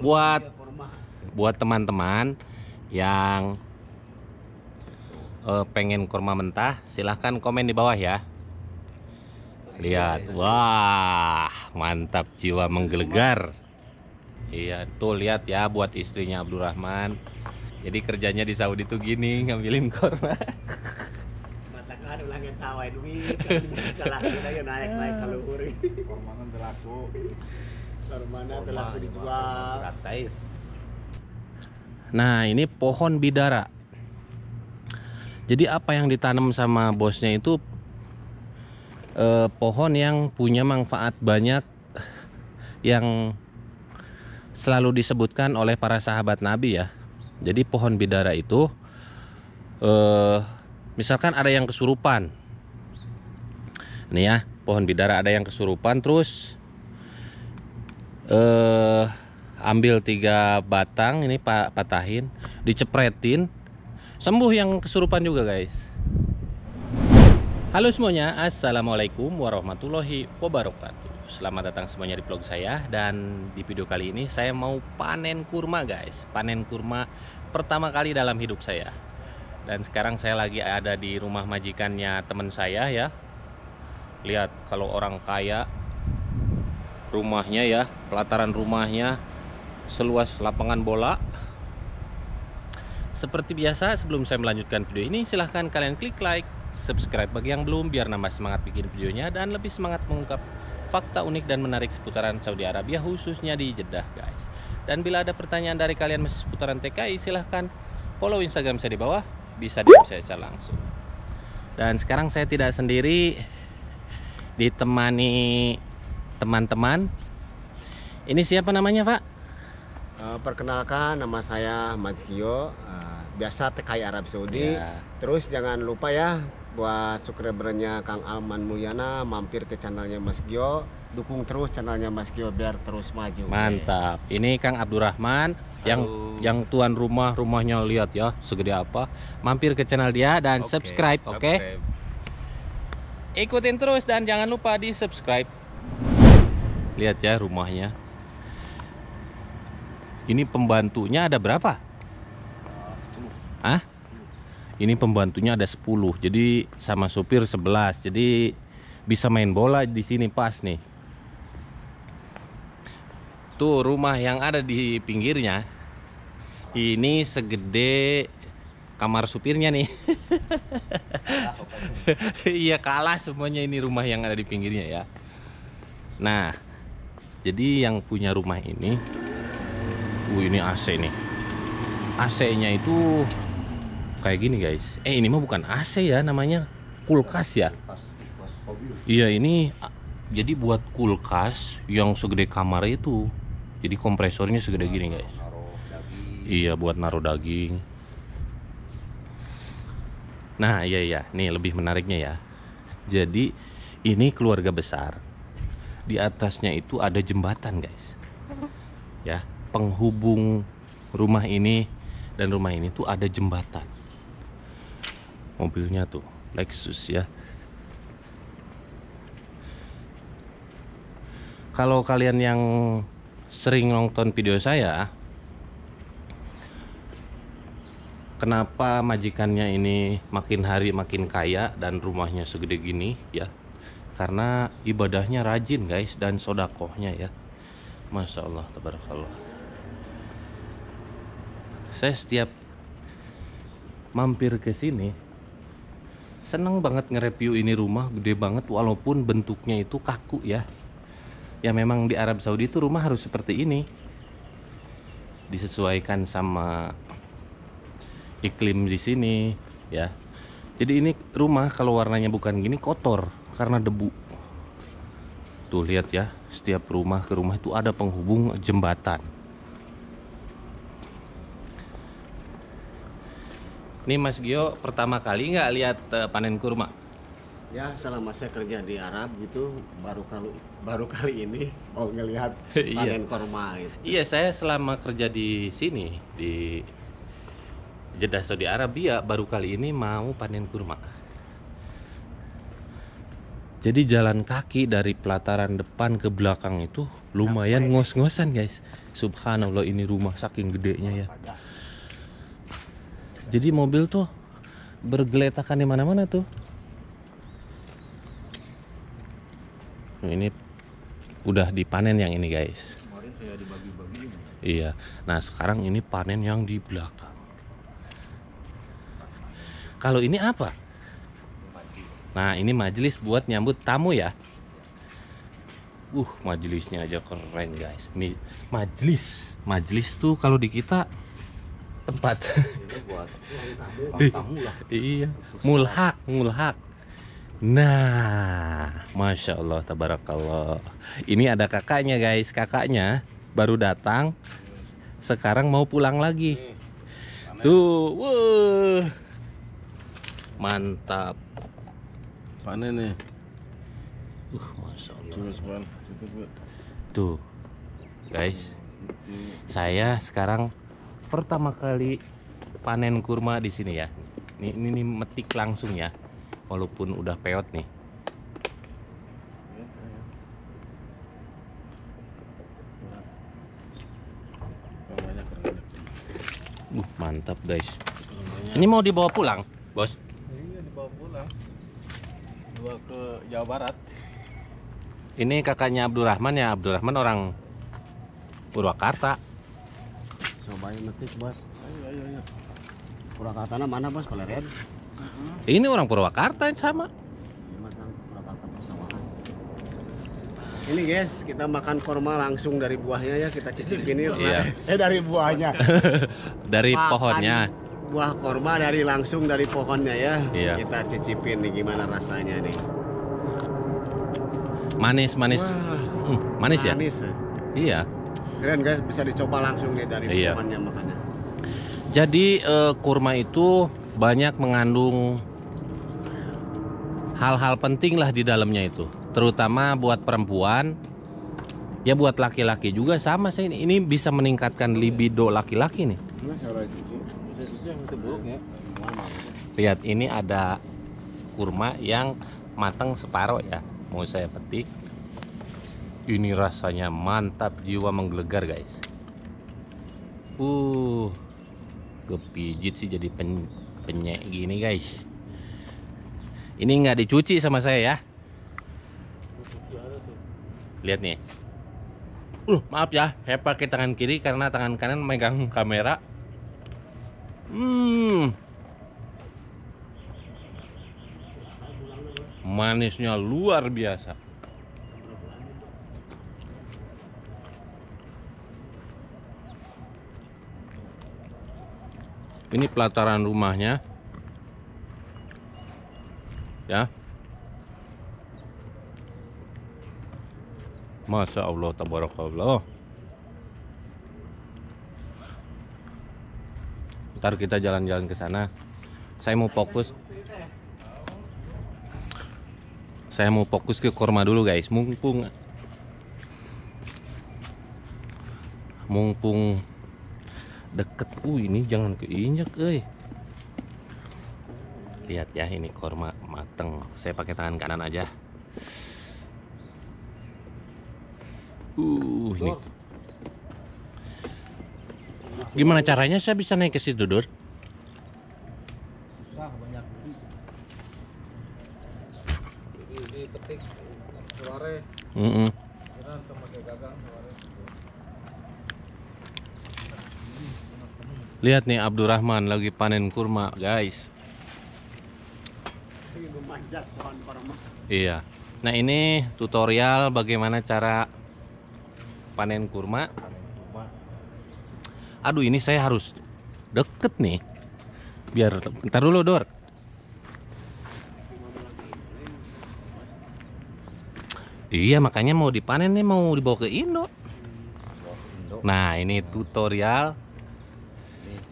buat buat teman-teman yang uh, pengen kurma mentah silahkan komen di bawah ya lihat wah mantap jiwa menggelegar iya tuh lihat ya buat istrinya Abdurrahman jadi kerjanya di Saudi tuh gini ngambilin kurma matakan ulang tawa kan duit salah naik naik kalau kurma kormangan berlaku Permana telah dijual. Nah, ini pohon bidara. Jadi apa yang ditanam sama bosnya itu eh, pohon yang punya manfaat banyak yang selalu disebutkan oleh para sahabat Nabi ya. Jadi pohon bidara itu eh, misalkan ada yang kesurupan. Nih ya, pohon bidara ada yang kesurupan terus eh ambil tiga batang ini pak patahin dicepretin sembuh yang kesurupan juga guys halo semuanya assalamualaikum warahmatullahi wabarakatuh selamat datang semuanya di vlog saya dan di video kali ini saya mau panen kurma guys panen kurma pertama kali dalam hidup saya dan sekarang saya lagi ada di rumah majikannya teman saya ya lihat kalau orang kaya rumahnya ya pelataran rumahnya seluas lapangan bola seperti biasa sebelum saya melanjutkan video ini silahkan kalian klik like subscribe bagi yang belum biar nambah semangat bikin videonya dan lebih semangat mengungkap fakta unik dan menarik seputaran Saudi Arabia khususnya di Jeddah guys dan bila ada pertanyaan dari kalian seputaran TKI silahkan follow Instagram saya di bawah bisa di saya secara langsung dan sekarang saya tidak sendiri ditemani teman-teman. Ini siapa namanya, Pak? Uh, perkenalkan nama saya Majkio, uh, eh, biasa TKI Arab Saudi. Yeah. Terus jangan lupa ya buat subscribernya Kang Alman Mulyana mampir ke channelnya Mas Gio dukung terus channelnya Mas Gio biar terus maju mantap ini Kang Abdurrahman Halo. yang yang tuan rumah rumahnya lihat ya segede apa mampir ke channel dia dan okay, subscribe oke okay? ikutin terus dan jangan lupa di subscribe lihat ya rumahnya ini pembantunya ada berapa? Ah? Ini pembantunya ada 10. Jadi sama supir 11. Jadi bisa main bola di sini pas nih. Tuh rumah yang ada di pinggirnya. Ini segede kamar supirnya nih. Iya kalah semuanya ini rumah yang ada di pinggirnya ya. Nah, jadi yang punya rumah ini uh ini AC nih AC nya itu kayak gini guys eh ini mah bukan AC ya namanya kulkas ya iya ini jadi buat kulkas yang segede kamar itu jadi kompresornya segede gini guys iya buat naruh daging nah iya iya nih lebih menariknya ya jadi ini keluarga besar di atasnya itu ada jembatan guys ya penghubung rumah ini dan rumah ini tuh ada jembatan mobilnya tuh Lexus ya kalau kalian yang sering nonton video saya kenapa majikannya ini makin hari makin kaya dan rumahnya segede gini ya karena ibadahnya rajin guys dan sodakohnya ya Masya Allah tabarakallah saya setiap mampir ke sini seneng banget nge-review ini rumah gede banget walaupun bentuknya itu kaku ya ya memang di Arab Saudi itu rumah harus seperti ini disesuaikan sama iklim di sini ya jadi ini rumah kalau warnanya bukan gini kotor karena debu tuh lihat ya setiap rumah ke rumah itu ada penghubung jembatan Ini Mas Gio pertama kali nggak lihat uh, panen kurma? Ya selama saya kerja di Arab gitu baru kali baru kali ini mau ngelihat iya. panen kurma gitu. Iya saya selama kerja di sini di Jeddah Saudi Arabia baru kali ini mau panen kurma. Jadi jalan kaki dari pelataran depan ke belakang itu lumayan ngos-ngosan guys. Subhanallah ini rumah saking gedenya ya. Jadi mobil tuh bergeletakan di mana-mana tuh. ini udah dipanen yang ini guys. Iya. Nah sekarang ini panen yang di belakang. Kalau ini apa? Nah ini majelis buat nyambut tamu ya. Uh majelisnya aja keren guys. majelis, majelis tuh kalau di kita tempat. Iya, mulhak, mulhak. Nah, masya Allah, tabarakallah. Ini ada kakaknya guys, kakaknya baru datang, sekarang mau pulang lagi. Tuh, wuh. mantap panen nih uh masya allah tuh guys saya sekarang pertama kali panen kurma di sini ya ini, ini, ini metik langsung ya walaupun udah peot nih Uh, mantap guys. Ini mau dibawa pulang, bos? dua ke Jawa Barat. Ini kakaknya Abdurrahman ya, Abdurrahman orang Purwakarta. Cobain metik, Bos. Ayo, iya, iya, ayo, iya. ayo. Purwakarta mana, Bos? -huh. Mm-hmm. Ini orang Purwakarta yang sama. Kan. Ini guys, kita makan korma langsung dari buahnya ya, kita cicip gini. Iya. Eh dari buahnya. dari Makan pohonnya buah korma dari langsung dari pohonnya ya. Iya. Kita cicipin nih gimana rasanya nih. Manis, manis. Wah, hmm, manis, ya? manis ya? Manis. Iya. Keren guys, bisa dicoba langsung nih dari iya. pohonnya makanya. Jadi eh, kurma itu banyak mengandung hal-hal penting lah di dalamnya itu. Terutama buat perempuan, ya buat laki-laki juga sama sih ini bisa meningkatkan libido laki-laki nih Ya. Lihat ini ada kurma yang matang separuh ya. Mau saya petik. Ini rasanya mantap jiwa menggelegar guys. Uh, kepijit sih jadi pen, penyek gini guys. Ini nggak dicuci sama saya ya. Lihat nih. Uh, maaf ya, saya pakai tangan kiri karena tangan kanan megang kamera Hmm. Manisnya luar biasa. Ini pelataran rumahnya. Ya. Masya Allah, tabarakallah. ntar kita jalan-jalan ke sana saya mau fokus saya mau fokus ke korma dulu guys mumpung mumpung deket uh ini jangan keinjak eh lihat ya ini korma mateng saya pakai tangan kanan aja uh ini Gimana caranya saya bisa naik ke situ, Dur? Susah banyak Jadi petik Lihat nih Abdurrahman lagi panen kurma, guys. Iya. Nah, ini tutorial bagaimana cara panen kurma aduh ini saya harus deket nih biar ntar dulu dor iya makanya mau dipanen nih mau dibawa ke Indo nah ini tutorial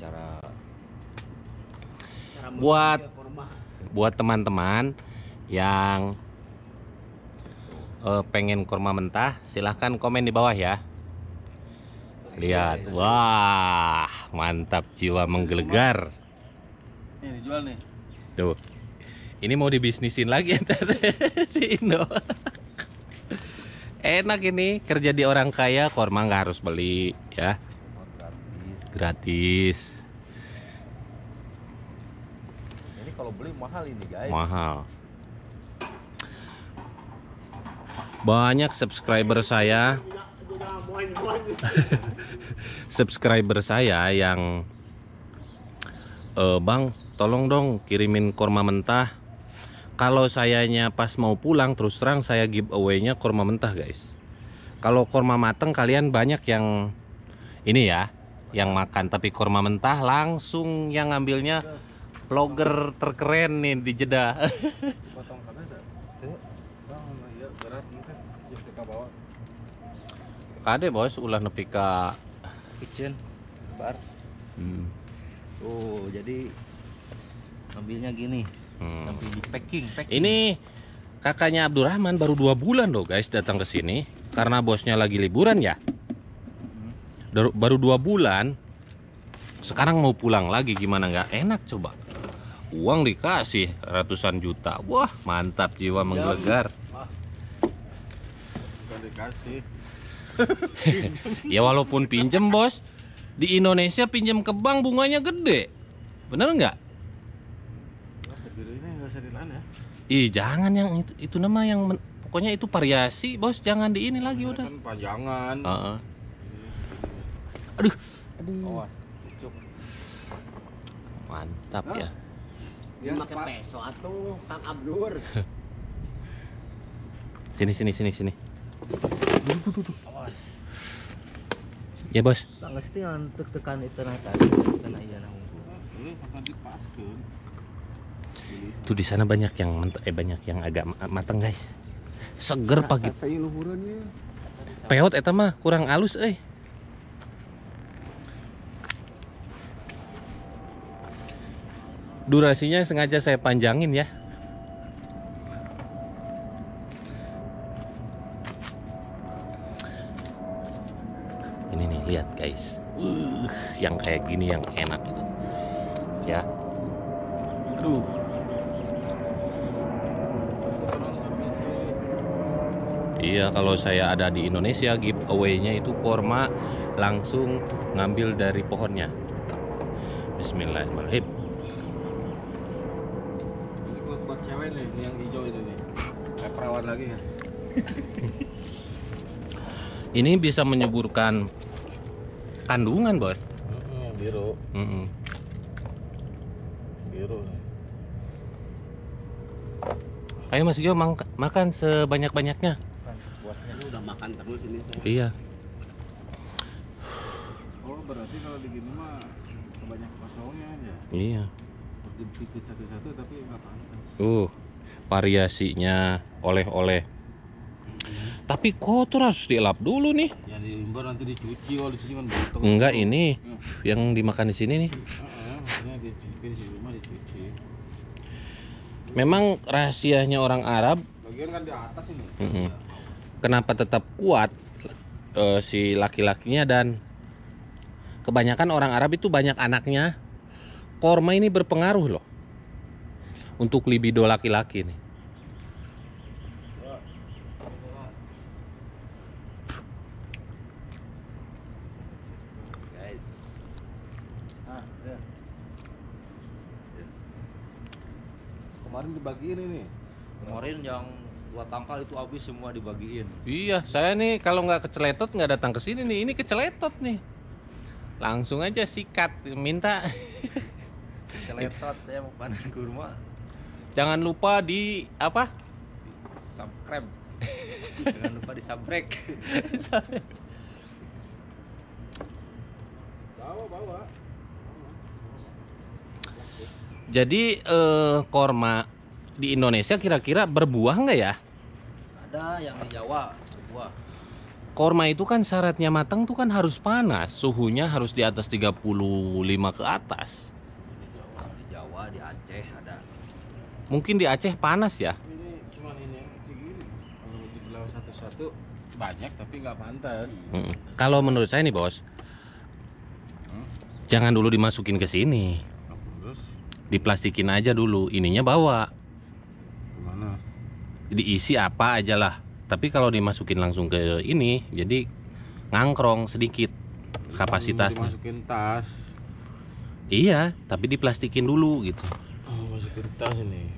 cara, buat buat teman-teman yang eh, pengen kurma mentah silahkan komen di bawah ya Lihat, wah, mantap jiwa menggelegar. Ini jual nih. tuh Ini mau dibisnisin lagi ntar di Indo. Enak ini kerja di orang kaya, korma nggak harus beli ya. Gratis. Ini kalau beli mahal ini guys. Mahal. Banyak subscriber saya. subscriber saya yang e, Bang tolong dong kirimin kurma mentah kalau sayanya pas mau pulang terus terang saya giveaway nya kurma mentah guys kalau kurma mateng kalian banyak yang ini ya yang makan tapi kurma mentah langsung yang ngambilnya vlogger terkeren nih di jeda kade bos ulah ka kitchen bar hmm. oh jadi ambilnya gini hmm. sampai di packing, packing ini kakaknya Abdurrahman baru dua bulan loh guys datang ke sini karena bosnya lagi liburan ya hmm. baru dua bulan sekarang mau pulang lagi gimana nggak enak coba uang dikasih ratusan juta wah mantap jiwa menggelegar dikasih ya walaupun pinjem bos, di Indonesia pinjem ke bank bunganya gede. Bener nggak? Ih jangan yang itu, itu nama yang men, pokoknya itu variasi bos jangan di ini lagi udah. Kan panjangan. Uh -uh. Aduh. Aduh. Awas. Mantap oh. ya. Dia pakai peso atuh Kang Abdur. sini sini sini sini. Tuh tuh tuh. duh bos ya bos pasti untuk tekan itu tadi karena iya itu di sana banyak yang eh banyak yang agak matang guys seger nah, pagi peot eta mah kurang halus eh durasinya sengaja saya panjangin ya yang kayak gini yang enak gitu ya aduh Iya kalau saya ada di Indonesia giveaway-nya itu korma langsung ngambil dari pohonnya Bismillahirrahmanirrahim Ini buat, buat cewek nih yang hijau itu nih Kayak perawan lagi ya Ini bisa menyuburkan kandungan bos biru mm -hmm. biru nih ayo mas Gio mang makan sebanyak banyaknya Lu udah makan terus ini saya. iya oh berarti kalau di gini mah sebanyak kosongnya aja iya dipikir satu-satu tapi nggak pantas uh variasinya oleh-oleh tapi kotor harus dielap dulu nih. Ya diember nanti dicuci kalau dicuci kan botol. Enggak ini ya. yang dimakan di sini nih. Ya, ya, di Memang rahasianya orang Arab. Bagian kan di atas ini. Kenapa tetap kuat uh, si laki-lakinya dan kebanyakan orang Arab itu banyak anaknya. Korma ini berpengaruh loh untuk libido laki-laki nih. dibagiin ini kemarin yang dua tangkal itu habis semua dibagiin iya saya nih kalau nggak keceletot nggak datang ke sini nih ini keceletot nih langsung aja sikat minta keceletot saya mau panen kurma jangan lupa di apa subscribe jangan lupa di subrek bawa bawa jadi eh, korma di Indonesia kira-kira berbuah nggak ya? Ada yang di Jawa berbuah. Korma itu kan syaratnya matang tuh kan harus panas, suhunya harus di atas 35 ke atas. Di Jawa, di, Jawa, di Aceh ada. Mungkin di Aceh panas ya? Ini cuma ini Kalau satu-satu banyak tapi nggak pantas. Hmm. Kalau menurut saya nih bos, hmm? jangan dulu dimasukin ke sini. Diplastikin aja dulu, ininya bawa diisi apa aja lah tapi kalau dimasukin langsung ke ini jadi ngangkrong sedikit kapasitasnya hmm, masukin tas iya tapi diplastikin dulu gitu oh, masukin tas ini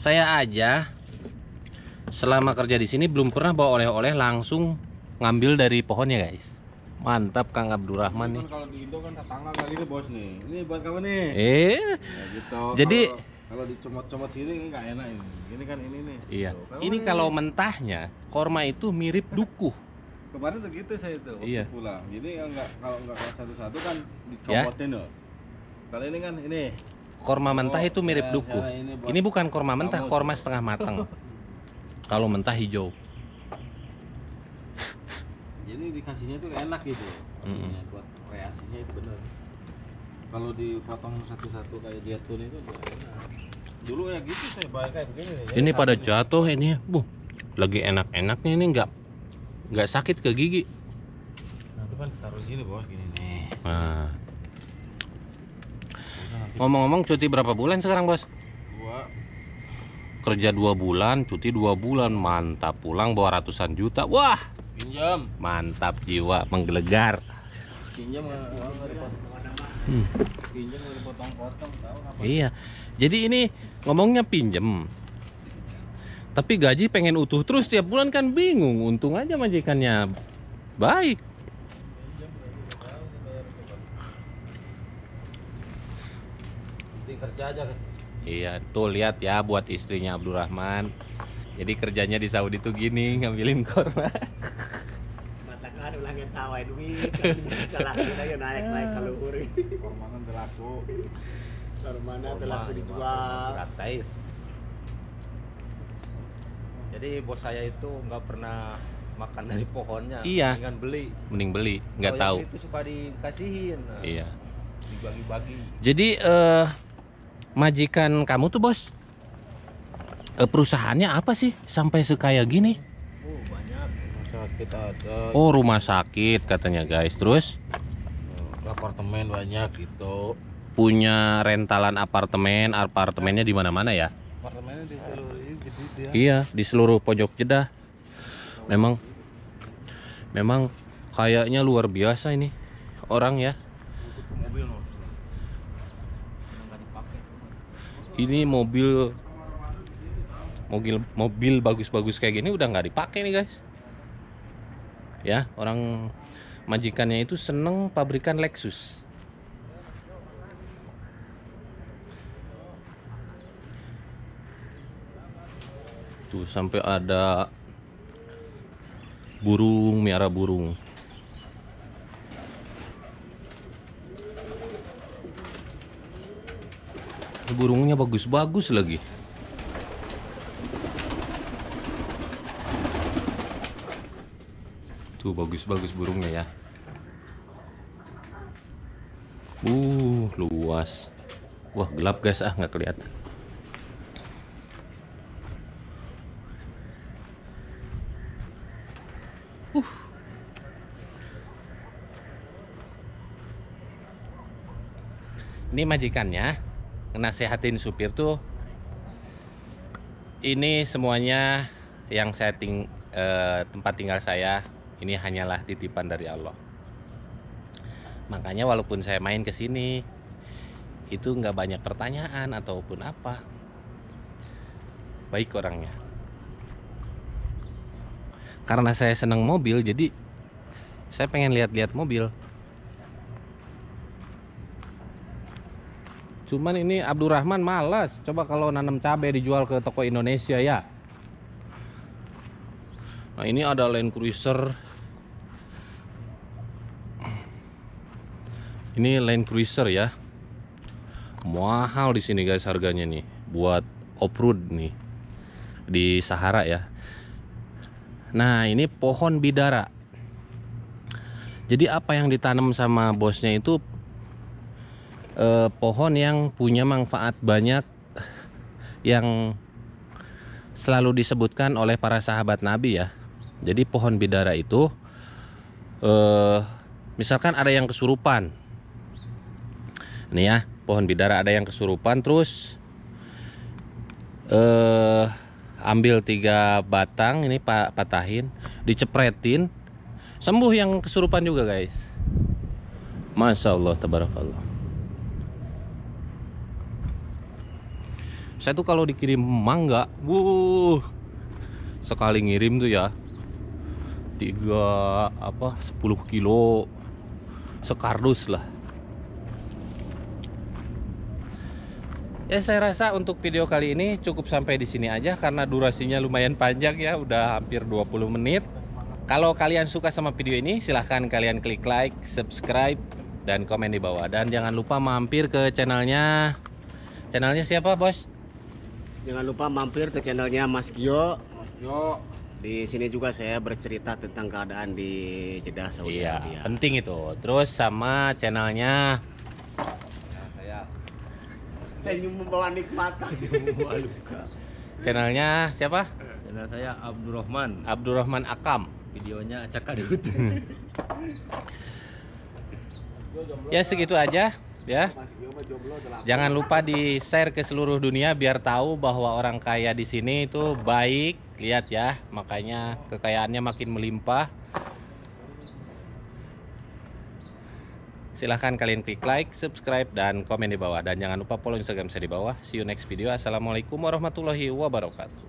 saya aja selama kerja di sini belum pernah bawa oleh-oleh langsung ngambil dari pohonnya guys mantap Kang Abdurrahman nih kalau di Indo kan tetangga kali ini bos nih ini buat kamu nih eh ya, gitu. jadi kalau kalau dicomot-comot sini nggak enak ini. Ini kan ini nih. Iya. Tuh, ini kalau mentahnya korma itu mirip duku. Kemarin tuh gitu saya itu iya. pulang. Jadi nggak kalau nggak satu-satu kan dicomotin ya. loh. Kalau ini kan ini. Korma oh, mentah itu mirip ya, dukuh. ini, ini bukan korma mentah, kamu, korma setengah matang. kalau mentah hijau. Jadi dikasihnya tuh enak gitu. Mm -hmm. Buat kreasinya itu bener kalau dipotong satu-satu kayak jatuh itu dulu ya gitu saya baik kayak begini ini pada jatuh ini ya. bu lagi enak-enaknya ini enggak enggak sakit ke gigi nah, kan taruh gini bos gini nih nah. ngomong-ngomong cuti berapa bulan sekarang bos dua kerja dua bulan cuti dua bulan mantap pulang bawa ratusan juta wah pinjam mantap jiwa menggelegar pinjam Hmm. Iya. Jadi ini ngomongnya pinjem. Tapi gaji pengen utuh terus tiap bulan kan bingung. Untung aja majikannya baik. Kan? Iya, tuh lihat ya buat istrinya Abdurrahman. Jadi kerjanya di Saudi tuh gini, ngambilin korma. kan ulang tawain wih salah lakuin naik naik kalau uri hormona terlaku hormona terlaku dijual gratis jadi bos saya itu nggak pernah makan dari pohonnya iya mendingan beli mending beli nggak oh, tahu itu supaya dikasihin nah, iya dibagi-bagi jadi uh, majikan kamu tuh bos perusahaannya apa sih sampai sekaya gini sakit ada. Oh, rumah sakit katanya, guys. Terus oh, apartemen banyak gitu. Punya rentalan apartemen, apartemennya di mana-mana ya? Apartemennya di seluruh ya. Iya, di seluruh pojok jeda. Memang memang kayaknya luar biasa ini orang ya. Ini mobil mobil mobil bagus-bagus kayak gini udah nggak dipakai nih guys ya orang majikannya itu seneng pabrikan Lexus tuh sampai ada burung miara burung burungnya bagus-bagus lagi Tuh bagus-bagus burungnya ya. Uh, luas. Wah, gelap guys ah, nggak kelihatan. Uh. Ini majikannya nasehatin supir tuh ini semuanya yang setting eh, tempat tinggal saya ini hanyalah titipan dari Allah. Makanya walaupun saya main ke sini itu nggak banyak pertanyaan ataupun apa. Baik orangnya. Karena saya senang mobil jadi saya pengen lihat-lihat mobil. Cuman ini Abdurrahman malas. Coba kalau nanam cabai dijual ke toko Indonesia ya. Nah ini ada Land Cruiser Ini Land Cruiser ya. Mahal di sini guys harganya nih buat off-road nih di Sahara ya. Nah, ini pohon bidara. Jadi apa yang ditanam sama bosnya itu eh, pohon yang punya manfaat banyak yang selalu disebutkan oleh para sahabat Nabi ya. Jadi pohon bidara itu eh, misalkan ada yang kesurupan Nih ya, pohon bidara ada yang kesurupan terus eh ambil tiga batang ini pak patahin, dicepretin, sembuh yang kesurupan juga guys. Masya Allah, tabarakallah. Saya tuh kalau dikirim mangga, wuh, sekali ngirim tuh ya, tiga apa 10 kilo, sekardus lah. Ya saya rasa untuk video kali ini cukup sampai di sini aja karena durasinya lumayan panjang ya, udah hampir 20 menit. Kalau kalian suka sama video ini silahkan kalian klik like, subscribe, dan komen di bawah. Dan jangan lupa mampir ke channelnya. Channelnya siapa bos? Jangan lupa mampir ke channelnya Mas Gio. Mas Gio. Di sini juga saya bercerita tentang keadaan di Jeddah Saudi iya, Penting itu. Terus sama channelnya Senyum membawa nikmat. Senyum membawa luka. Channelnya siapa? Channel saya Abdurrahman. Abdurrahman Akam. Videonya Cakadut. ya segitu aja ya. Jangan lupa di share ke seluruh dunia biar tahu bahwa orang kaya di sini itu baik. Lihat ya, makanya kekayaannya makin melimpah. Silahkan kalian klik like, subscribe, dan komen di bawah. Dan jangan lupa follow Instagram saya di bawah. See you next video. Assalamualaikum warahmatullahi wabarakatuh.